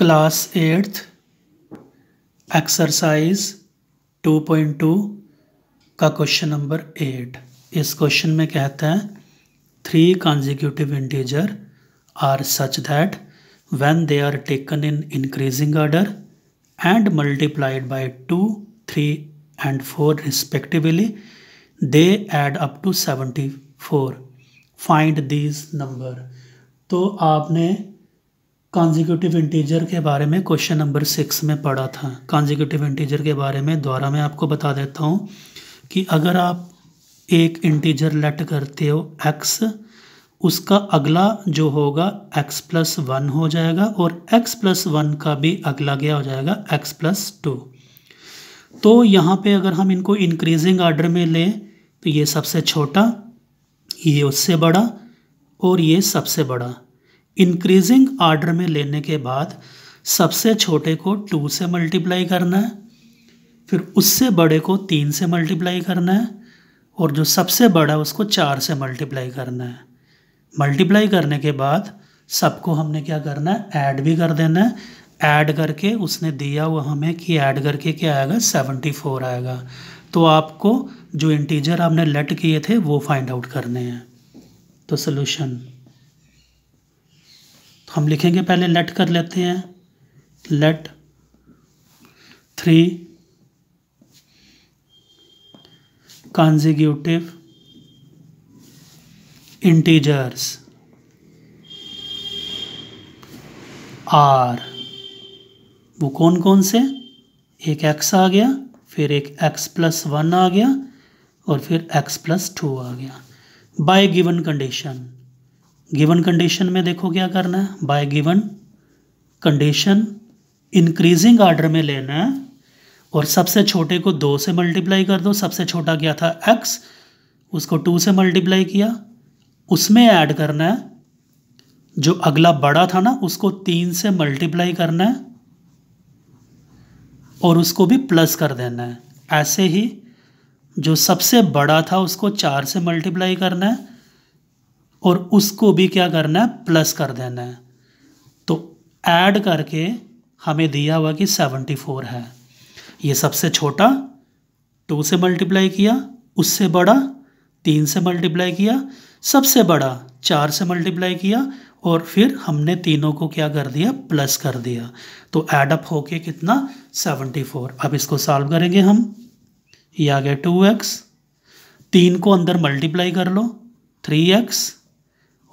class eighth exercise 2.2 का question number eight इस question में कहता है three consecutive integer are such that when they are taken in increasing order and multiplied by two three and four respectively they add up to seventy four find these number तो आपने consecutive integer के बारे में question number six में पढ़ा था consecutive integer के बारे में द्वारा मैं आपको बता देता हूँ कि अगर आप एक इंटीजर लेट करते हो एक्स उसका अगला जो होगा एक्स प्लस वन हो जाएगा और एक्स प्लस वन का भी अगला क्या हो जाएगा एक्स प्लस टू तो यहाँ पे अगर हम इनको इंक्रीजिंग ऑर्डर में लें तो ये सबसे छोटा ये उससे बड़ा और ये सबसे बड़ा इंक्रीजिंग ऑर्डर में लेने के बाद सबसे छोटे को टू से मल्टीप्लाई करना है फिर उससे बड़े को तीन से मल्टीप्लाई करना है और जो सबसे बड़ा उसको चार से मल्टीप्लाई करना है मल्टीप्लाई करने के बाद सबको हमने क्या करना है ऐड भी कर देना है ऐड करके उसने दिया हुआ हमें कि ऐड करके क्या आएगा सेवेंटी फोर आएगा तो आपको जो इंटीजर आपने लेट किए थे वो फाइंड आउट करने हैं तो सोल्यूशन हम लिखेंगे पहले लेट कर लेते हैं let three consecutive integers are वो कौन कौन से एक एक्स आ गया फिर एक एक्स प्लस वन आ गया और फिर एक्स प्लस टू आ गया by given condition given condition में देखो क्या करना है by given condition increasing order में लेना है और सबसे छोटे को दो से मल्टीप्लाई कर दो सबसे छोटा क्या था एक्स उसको टू से मल्टीप्लाई किया उसमें ऐड करना है जो अगला बड़ा था ना उसको तीन से मल्टीप्लाई करना है और उसको भी प्लस कर देना है ऐसे ही जो सबसे बड़ा था उसको चार से मल्टीप्लाई करना है और उसको भी क्या करना है प्लस कर देना है तो ऐड करके हमें दिया हुआ कि सेवेंटी फोर है ये सबसे छोटा टू से मल्टीप्लाई किया उससे बड़ा तीन से मल्टीप्लाई किया सबसे बड़ा चार से मल्टीप्लाई किया और फिर हमने तीनों को क्या कर दिया प्लस कर दिया तो एडअप होके कितना सेवेंटी फोर अब इसको सॉल्व करेंगे हम ये आ गया टू एक्स तीन को अंदर मल्टीप्लाई कर लो थ्री एक्स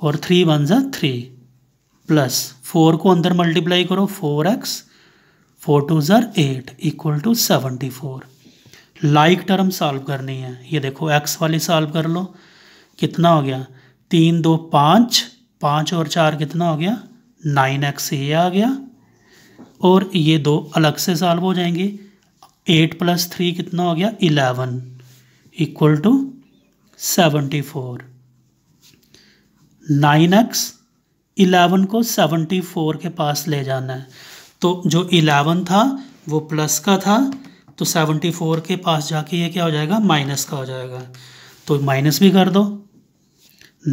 और थ्री वन ज़ा थ्री प्लस फोर को अंदर मल्टीप्लाई करो फोर एक्स फोर टू ज़र eight equal to seventy four like term solve करनी है ये देखो एक्स वाली सॉल्व कर लो कितना हो गया तीन दो पाँच पाँच और चार कितना हो गया नाइन एक्स ये आ गया और ये दो अलग से सॉल्व हो जाएंगे एट प्लस थ्री कितना हो गया eleven equal to seventy four nine x eleven को सेवेंटी फोर के पास ले जाना है तो जो इलेवन था वो प्लस का था तो सेवेंटी फोर के पास जाके ये क्या हो जाएगा माइनस का हो जाएगा तो माइनस भी कर दो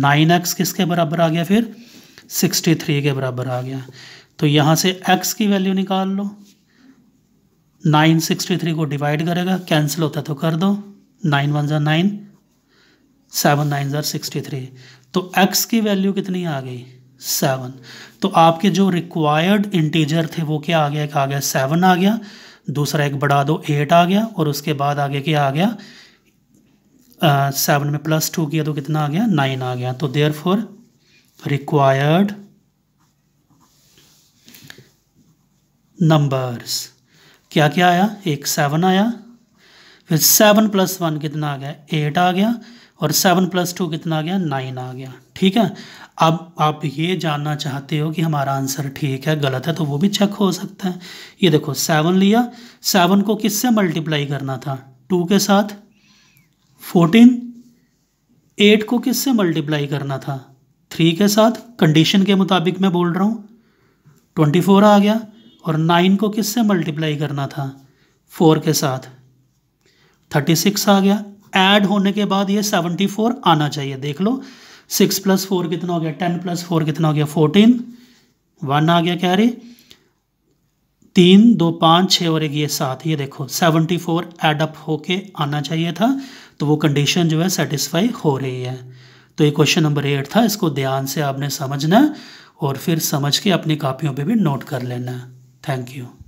नाइन एक्स किसके बराबर आ गया फिर सिक्सटी थ्री के बराबर आ गया तो यहाँ से एक्स की वैल्यू निकाल लो नाइन सिक्सटी थ्री को डिवाइड करेगा कैंसिल होता तो कर दो नाइन वन जो नाइन सेवन नाइन ज़ा सिक्सटी थ्री तो x की वैल्यू कितनी आ गई सेवन तो आपके जो रिक्वायर्ड इंटीजर थे वो क्या आ गया एक आ गया सेवन आ गया दूसरा एक बढ़ा दो एट आ गया और उसके बाद आगे क्या आ गया सेवन में प्लस टू किया तो कितना आ गया नाइन आ गया तो देयर फॉर रिक्वायर्ड नंबर्स क्या क्या आया एक सेवन आया फिर सेवन प्लस वन कितना आ गया एट आ गया और सेवन प्लस टू कितना आ गया नाइन आ गया ठीक है अब आप ये जानना चाहते हो कि हमारा आंसर ठीक है गलत है तो वो भी चेक हो सकता है ये देखो सेवन लिया सेवन को किससे मल्टीप्लाई करना था टू के साथ फोर्टीन एट को किससे मल्टीप्लाई करना था थ्री के साथ कंडीशन के मुताबिक मैं बोल रहा हूँ ट्वेंटी फोर आ गया और नाइन को किससे मल्टीप्लाई करना था फोर के साथ थर्टी सिक्स आ गया ऐड होने के बाद ये सेवनटी फोर आना चाहिए देख लो सिक्स प्लस फोर कितना हो गया टेन प्लस फोर कितना हो गया फोर्टीन वन आ गया कैरी तीन दो पाँच छः और एक ये सात ये देखो सेवेंटी फोर एडअप होके आना चाहिए था तो वो कंडीशन जो है सेटिस्फाई हो रही है तो ये क्वेश्चन नंबर एट था इसको ध्यान से आपने समझना और फिर समझ के अपनी कापियों पे भी नोट कर लेना थैंक यू